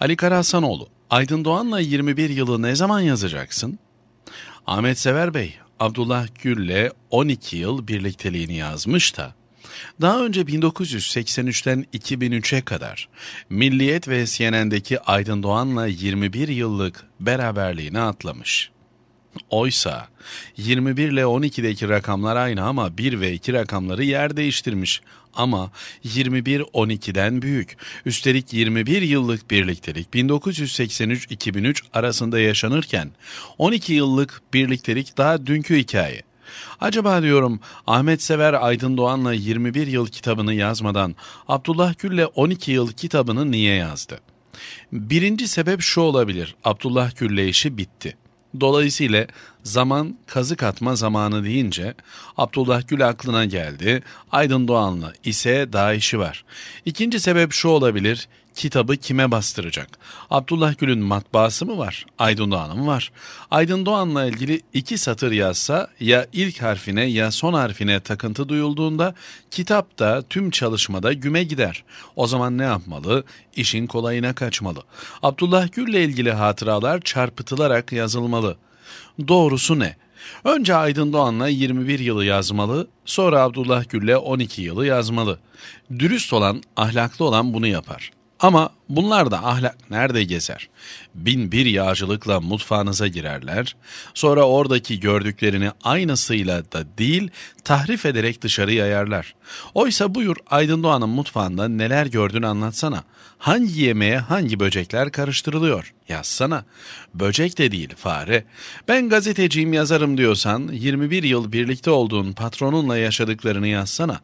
Ali Karahsanoğlu, Aydın Doğan'la 21 yılı ne zaman yazacaksın? Ahmet Sever Bey, Abdullah Gül'le 12 yıl birlikteliğini yazmış da, daha önce 1983'ten 2003'e kadar Milliyet ve CNN'deki Aydın Doğan'la 21 yıllık beraberliğini atlamış. Oysa 21 ile 12'deki rakamlar aynı ama 1 ve 2 rakamları yer değiştirmiş. Ama 21 12'den büyük. Üstelik 21 yıllık birliktelik 1983-2003 arasında yaşanırken 12 yıllık birliktelik daha dünkü hikaye. Acaba diyorum Ahmet Sever Aydın Doğan'la 21 yıl kitabını yazmadan Abdullah Gül'le 12 yıl kitabını niye yazdı? Birinci sebep şu olabilir. Abdullah Gül'le işi bitti. Dolayısıyla zaman kazık atma zamanı deyince Abdullah Gül aklına geldi. Aydın Doğan'la ise daha işi var. İkinci sebep şu olabilir kitabı kime bastıracak? Abdullah Gül'ün matbaası mı var? Aydın Doğan'ın var. Aydın Doğan'la ilgili iki satır yazsa ya ilk harfine ya son harfine takıntı duyulduğunda kitap da tüm çalışmada güme gider. O zaman ne yapmalı? İşin kolayına kaçmalı. Abdullah Gül'le ilgili hatıralar çarpıtılarak yazılmalı. Doğrusu ne? Önce Aydın Doğan'la 21 yılı yazmalı, sonra Abdullah Gül'le 12 yılı yazmalı. Dürüst olan, ahlaklı olan bunu yapar. Ama bunlar da ahlak nerede gezer? Bin bir yağcılıkla mutfağınıza girerler, sonra oradaki gördüklerini aynısıyla da değil, tahrif ederek dışarı yayarlar. Oysa buyur Aydın Doğan'ın mutfağında neler gördüğünü anlatsana. Hangi yemeğe hangi böcekler karıştırılıyor? Yazsana. Böcek de değil fare. Ben gazeteciyim yazarım diyorsan 21 yıl birlikte olduğun patronunla yaşadıklarını yazsana.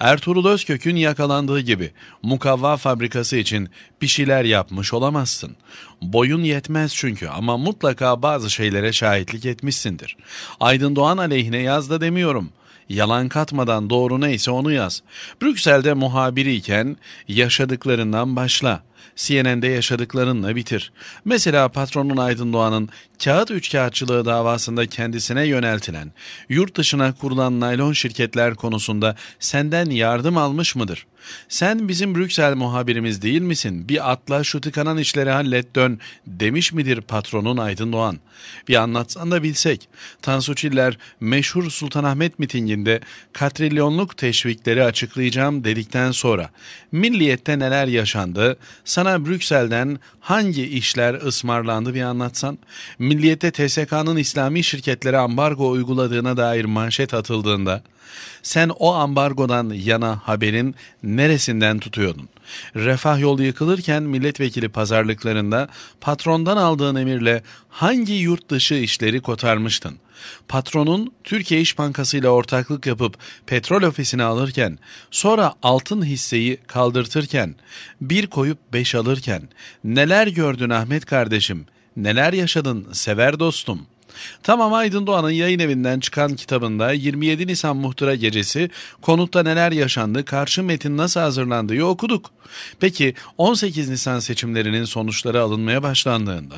Ertuğrul Özkök'ün yakalandığı gibi mukavva fabrikası için bir şeyler yapmış olamazsın. Boyun yetmez çünkü ama mutlaka bazı şeylere şahitlik etmişsindir. Aydın Doğan aleyhine yaz da demiyorum.'' yalan katmadan doğru neyse onu yaz. Brüksel'de muhabiriyken yaşadıklarından başla. CNN'de yaşadıklarınla bitir. Mesela patronun Aydın Doğan'ın kağıt üçkağıtçılığı davasında kendisine yöneltilen, yurt dışına kurulan naylon şirketler konusunda senden yardım almış mıdır? Sen bizim Brüksel muhabirimiz değil misin? Bir atla şu tıkanan işleri hallet dön demiş midir patronun Aydın Doğan? Bir anlatsan da bilsek. Tansu Çiller meşhur Sultanahmet mitinginde katrilyonluk teşvikleri açıklayacağım dedikten sonra milliyette neler yaşandı, sana Brüksel'den hangi işler ısmarlandı bir anlatsan. Milliyete TSK'nın İslami şirketlere ambargo uyguladığına dair manşet atıldığında sen o ambargodan yana haberin neresinden tutuyordun? Refah yolu yıkılırken milletvekili pazarlıklarında patrondan aldığın emirle hangi yurt dışı işleri kotarmıştın? Patronun Türkiye İş Bankası ile ortaklık yapıp petrol ofisini alırken, sonra altın hisseyi kaldırtırken, bir koyup beş alırken neler gördün Ahmet kardeşim, neler yaşadın sever dostum.'' Tamam Aydın Doğan'ın yayın evinden çıkan kitabında 27 Nisan muhtıra gecesi konutta neler yaşandı, karşı metin nasıl hazırlandığı okuduk. Peki 18 Nisan seçimlerinin sonuçları alınmaya başlandığında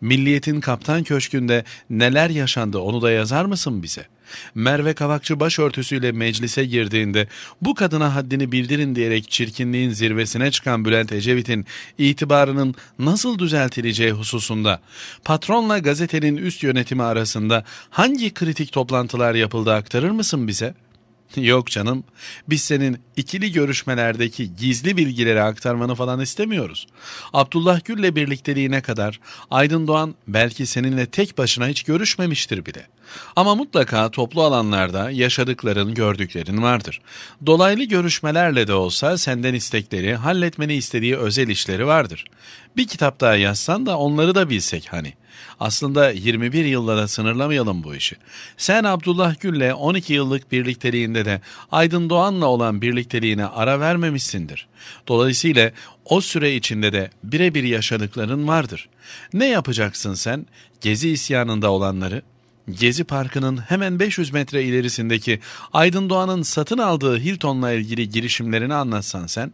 Milliyet'in Kaptan Köşkü'nde neler yaşandı onu da yazar mısın bize?'' Merve Kavakçı başörtüsüyle meclise girdiğinde bu kadına haddini bildirin diyerek çirkinliğin zirvesine çıkan Bülent Ecevit'in itibarının nasıl düzeltileceği hususunda patronla gazetenin üst yönetimi arasında hangi kritik toplantılar yapıldı aktarır mısın bize?'' Yok canım. Biz senin ikili görüşmelerdeki gizli bilgileri aktarmanı falan istemiyoruz. Abdullah Gül'le birlikteliğine kadar Aydın Doğan belki seninle tek başına hiç görüşmemiştir bile. Ama mutlaka toplu alanlarda yaşadıkların, gördüklerin vardır. Dolaylı görüşmelerle de olsa senden istekleri, halletmeni istediği özel işleri vardır. Bir kitap daha yazsan da onları da bilsek hani.'' Aslında 21 yıllara sınırlamayalım bu işi. Sen Abdullah Gül'le 12 yıllık birlikteliğinde de Aydın Doğan'la olan birlikteliğine ara vermemişsindir. Dolayısıyla o süre içinde de birebir yaşadıkların vardır. Ne yapacaksın sen? Gezi isyanında olanları, Gezi Parkı'nın hemen 500 metre ilerisindeki Aydın Doğan'ın satın aldığı Hilton'la ilgili girişimlerini anlatsan sen,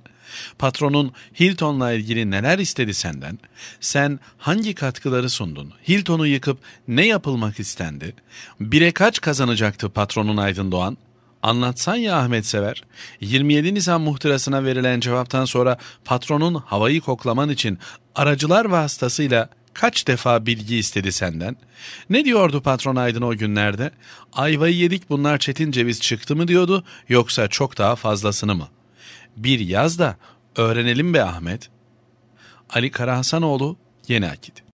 patronun Hilton'la ilgili neler istedi senden, sen hangi katkıları sundun, Hilton'u yıkıp ne yapılmak istendi, bire kaç kazanacaktı patronun Aydın Doğan, Anlatsan ya Ahmet Sever. 27 Nisan muhtırasına verilen cevaptan sonra patronun havayı koklaman için aracılar vasıtasıyla Kaç defa bilgi istedi senden? Ne diyordu patron Aydın o günlerde? Ayvayı yedik bunlar çetin ceviz çıktı mı diyordu yoksa çok daha fazlasını mı? Bir yaz da öğrenelim be Ahmet. Ali Karahasanoğlu Yeni Akit